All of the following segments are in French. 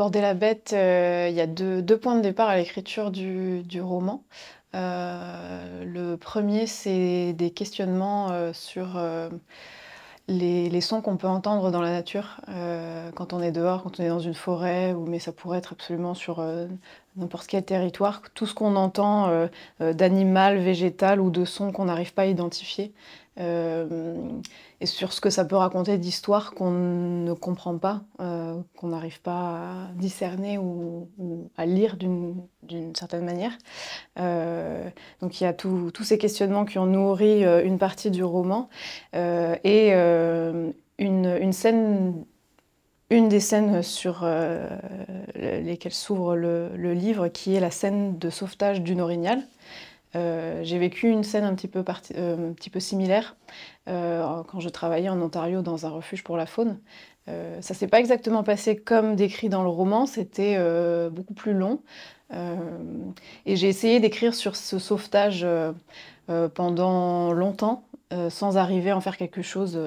aborder la bête, euh, il y a deux, points de départ à l'écriture du, roman. Euh, le premier, c'est des questionnements euh, sur... Les, sons qu'on peut entendre dans la nature quand on est dehors, quand on est dans une forêt, ou, mais ça pourrait être absolument sur n'importe quel territoire, tout ce qu'on entend d'animal, végétal ou de sons qu'on n'arrive pas à identifier, euh, et sur ce que ça peut raconter d'histoires qu'on ne comprend pas, euh, qu'on n'arrive pas à discerner ou, à lire d'une certaine manière. Euh, donc il y a tous ces questionnements qui ont nourri une partie du roman et une, scène une des scènes sur lesquelles s'ouvre le, le, livre, qui est la scène de sauvetage d'une orignale. Euh, j'ai vécu une scène un petit peu, euh, similaire euh, quand je travaillais en Ontario dans un refuge pour la faune. ça s'est pas exactement passé comme décrit dans le roman, c'était beaucoup plus long. et j'ai essayé d'écrire sur ce sauvetage pendant longtemps, sans arriver à en faire quelque chose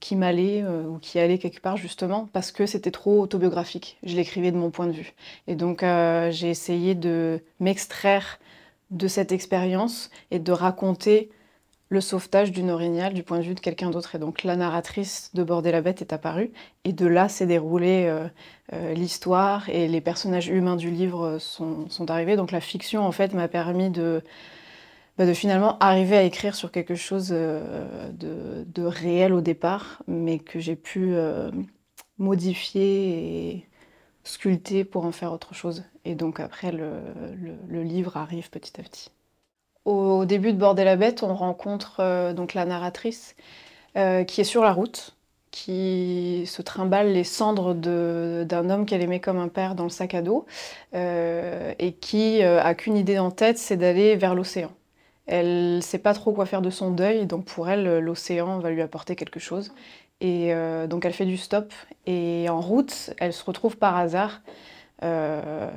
qui m'allait ou qui allait quelque part justement parce que c'était trop autobiographique. Je l'écrivais de mon point de vue. Et donc j'ai essayé de m'extraire de cette expérience et de raconter le sauvetage d'une orignale du point de vue de quelqu'un d'autre. Et donc la narratrice de Border la Bête est apparue, et de là s'est déroulée euh, euh, l'histoire, et les personnages humains du livre euh, sont, arrivés. Donc la fiction, en fait, m'a permis de, bah, de finalement arriver à écrire sur quelque chose de, de, réel au départ, mais que j'ai pu modifier et sculpter pour en faire autre chose. Et donc après, le, livre arrive petit à petit. Au, début de Border la Bête, on rencontre euh, donc la narratrice euh, qui est sur la route, qui se trimballe les cendres d'un homme qu'elle aimait comme un père dans le sac à dos euh, et qui a qu'une idée en tête, c'est d'aller vers l'océan. Elle ne sait pas trop quoi faire de son deuil, donc pour elle, l'océan va lui apporter quelque chose. Et donc elle fait du stop. Et en route, elle se retrouve par hasard euh,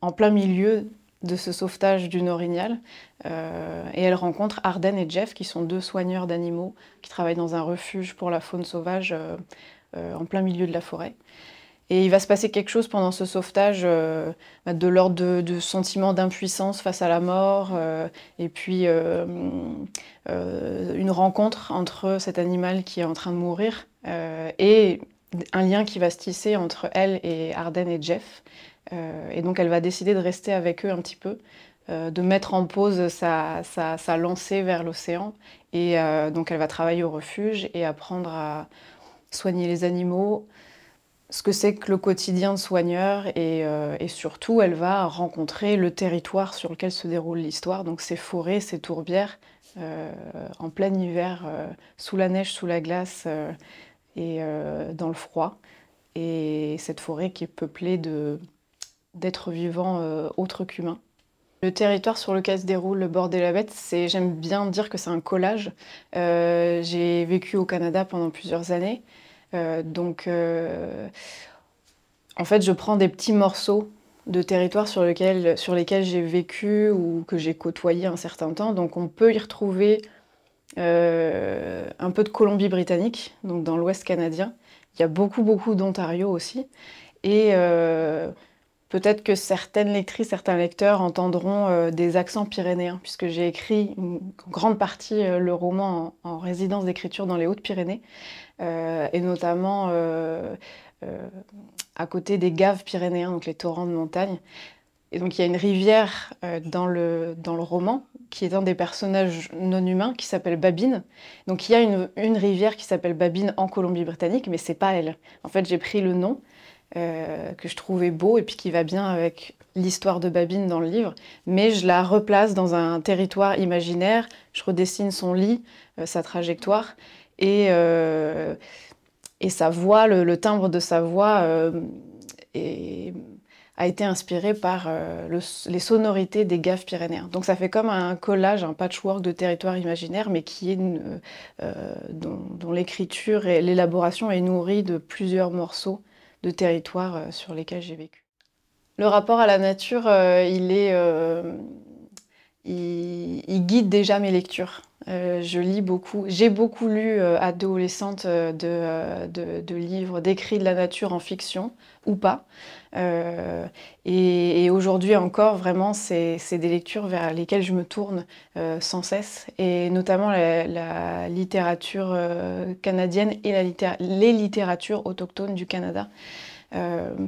en plein milieu de ce sauvetage du orignale. Euh, et elle rencontre Arden et Jeff, qui sont deux soigneurs d'animaux qui travaillent dans un refuge pour la faune sauvage euh, en plein milieu de la forêt. Et il va se passer quelque chose pendant ce sauvetage bah, de l'ordre de, de sentiments d'impuissance face à la mort, et puis une rencontre entre cet animal qui est en train de mourir et un lien qui va se tisser entre elle et Arden et Jeff. Euh, et donc elle va décider de rester avec eux un petit peu, euh, de mettre en pause sa, sa, lancée vers l'océan. Et euh, donc elle va travailler au refuge et apprendre à soigner les animaux, ce que c'est que le quotidien de soigneur. Et, et, surtout, elle va rencontrer le territoire sur lequel se déroule l'histoire, donc ces forêts, ces tourbières, en plein hiver, sous la neige, sous la glace et euh, dans le froid. Et cette forêt qui est peuplée d'êtres vivants euh, autres qu'humains. Le territoire sur lequel se déroule le bord des la c'est, j'aime bien dire que c'est un collage. Euh, j'ai vécu au Canada pendant plusieurs années. donc, en fait, je prends des petits morceaux de territoire sur, lequel, sur lesquels j'ai vécu ou que j'ai côtoyé un certain temps. Donc on peut y retrouver un peu de Colombie-Britannique, donc dans l'Ouest canadien. Il y a beaucoup, beaucoup d'Ontario aussi. Et euh, peut-être que certaines lectrices, certains lecteurs entendront euh, des accents pyrénéens, puisque j'ai écrit une grande partie euh, le roman en, en résidence d'écriture dans les Hautes-Pyrénées, et notamment à côté des gaves pyrénéens, donc les torrents de montagne. Et donc il y a une rivière euh, dans, le, dans le roman qui est un des personnages non humains qui s'appelle Babine. Donc il y a une, rivière qui s'appelle Babine en Colombie-Britannique, mais c'est pas elle. En fait, j'ai pris le nom euh, que je trouvais beau et puis qui va bien avec l'histoire de Babine dans le livre, mais je la replace dans un territoire imaginaire. Je redessine son lit, euh, sa trajectoire et, et sa voix, le, timbre de sa voix. et a été inspiré par euh, les sonorités des gaffes pyrénéennes. Donc ça fait comme un collage, un patchwork de territoires imaginaires, mais qui est euh, euh, dont, l'écriture et l'élaboration est nourrie de plusieurs morceaux de territoires sur lesquels j'ai vécu. Le rapport à la nature, il guide déjà mes lectures. Euh, je lis beaucoup, j'ai beaucoup lu euh, adolescente euh, de, de, livres d'écrits de la nature en fiction ou pas. et, aujourd'hui encore, vraiment, c'est des lectures vers lesquelles je me tourne sans cesse, et notamment la, littérature canadienne et les littératures autochtones du Canada. je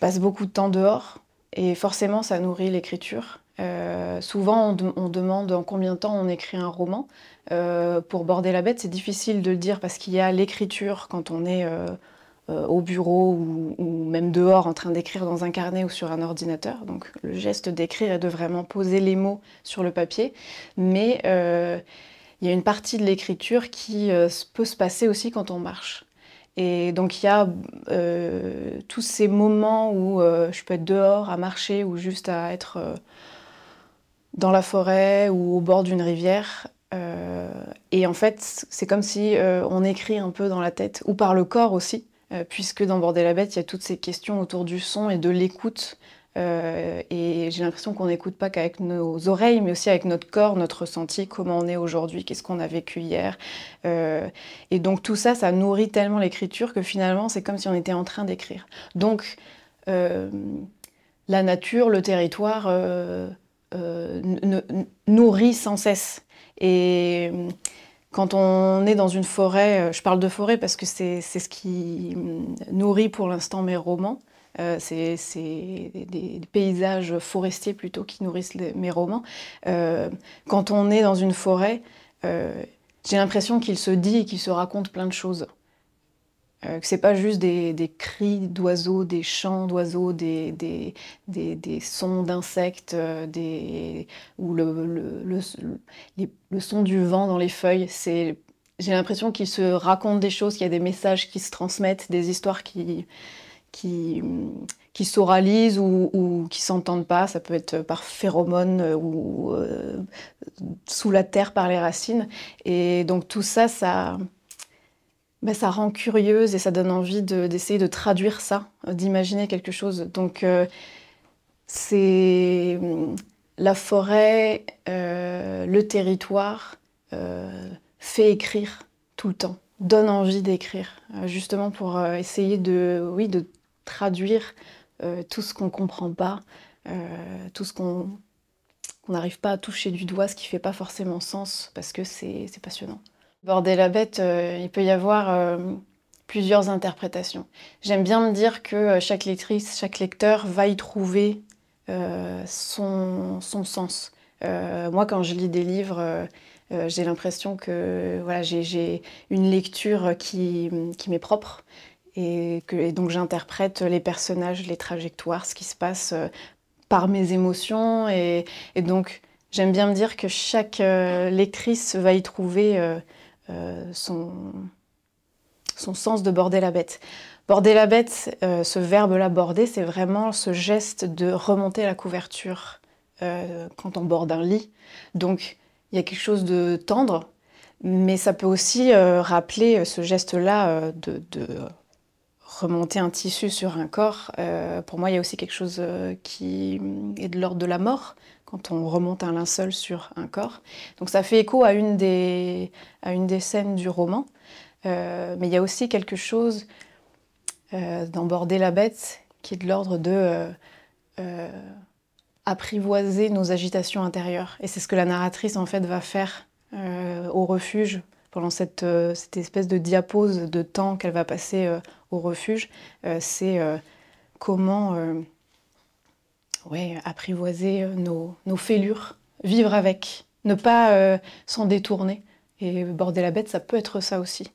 passe beaucoup de temps dehors, et forcément, ça nourrit l'écriture. Euh, souvent, on, demande en combien de temps on écrit un roman. Euh, pour border la bête, c'est difficile de le dire parce qu'il y a l'écriture quand on est euh, au bureau ou, même dehors en train d'écrire dans un carnet ou sur un ordinateur. Donc, le geste d'écrire est de vraiment poser les mots sur le papier. Mais il y a une partie de l'écriture qui peut se passer aussi quand on marche. Et donc il y a tous ces moments où je peux être dehors à marcher ou juste à être dans la forêt ou au bord d'une rivière. Euh, et en fait, c'est comme si euh, on écrit un peu dans la tête, ou par le corps aussi, euh, puisque dans Border la bête, il y a toutes ces questions autour du son et de l'écoute. et j'ai l'impression qu'on n'écoute pas qu'avec nos oreilles, mais aussi avec notre corps, notre ressenti, comment on est aujourd'hui, qu'est-ce qu'on a vécu hier. et donc tout ça, ça nourrit tellement l'écriture que finalement, c'est comme si on était en train d'écrire. Donc, la nature, le territoire euh, nourrit sans cesse. Et euh, quand on est dans une forêt, euh, je parle de forêt parce que c'est ce qui nourrit pour l'instant mes romans. c'est des, paysages forestiers plutôt qui nourrissent mes romans. quand on est dans une forêt, j'ai l'impression qu'il se dit et qu'il se raconte plein de choses. Euh, que c'est pas juste des, cris d'oiseaux, des chants d'oiseaux, des, des, des, sons d'insectes, euh, des, ou le, le, le, le, son du vent dans les feuilles. C'est, j'ai l'impression qu'ils se racontent des choses, qu'il y a des messages qui se transmettent, des histoires qui, qui, qui s'oralisent ou, ou qui s'entendent pas. Ça peut être par phéromones euh, ou sous la terre par les racines. Et donc tout ça, ça bah, ça rend curieuse et ça donne envie d'essayer de, traduire ça, euh, d'imaginer quelque chose. Donc euh, c'est mm, la forêt, euh, le territoire fait écrire tout le temps, donne envie d'écrire, justement pour essayer de, oui, de traduire tout ce qu'on ne comprend pas, tout ce qu'on n'arrive pas à toucher du doigt, ce qui ne fait pas forcément sens, parce que c'est passionnant. Border la bête, euh, il peut y avoir euh, plusieurs interprétations. J'aime bien me dire que euh, chaque lectrice, chaque lecteur va y trouver son, son, sens. moi, quand je lis des livres, j'ai l'impression que voilà, j'ai une lecture qui, qui m'est propre. Et, que, et donc j'interprète les personnages, les trajectoires, ce qui se passe par mes émotions. Et, et donc j'aime bien me dire que chaque lectrice va y trouver euh, son, sens de border la bête. Border la bête, euh, ce verbe-là, border, c'est vraiment ce geste de remonter la couverture euh, quand on borde un lit. Donc il y a quelque chose de tendre, mais ça peut aussi rappeler ce geste-là de, de, remonter un tissu sur un corps. pour moi, il y a aussi quelque chose qui est de l'ordre de la mort, quand on remonte un linceul sur un corps. Donc ça fait écho à une des, à une des scènes du roman. Euh, mais il y a aussi quelque chose euh, d'emborder la bête qui est de l'ordre de euh, euh, apprivoiser nos agitations intérieures. Et c'est ce que la narratrice en fait va faire au refuge pendant cette, cette, espèce de diapose de temps qu'elle va passer au refuge. c'est comment ouais, apprivoiser euh, nos, nos, fêlures, vivre avec, ne pas euh, s'en détourner. Et border la bête, ça peut être ça aussi.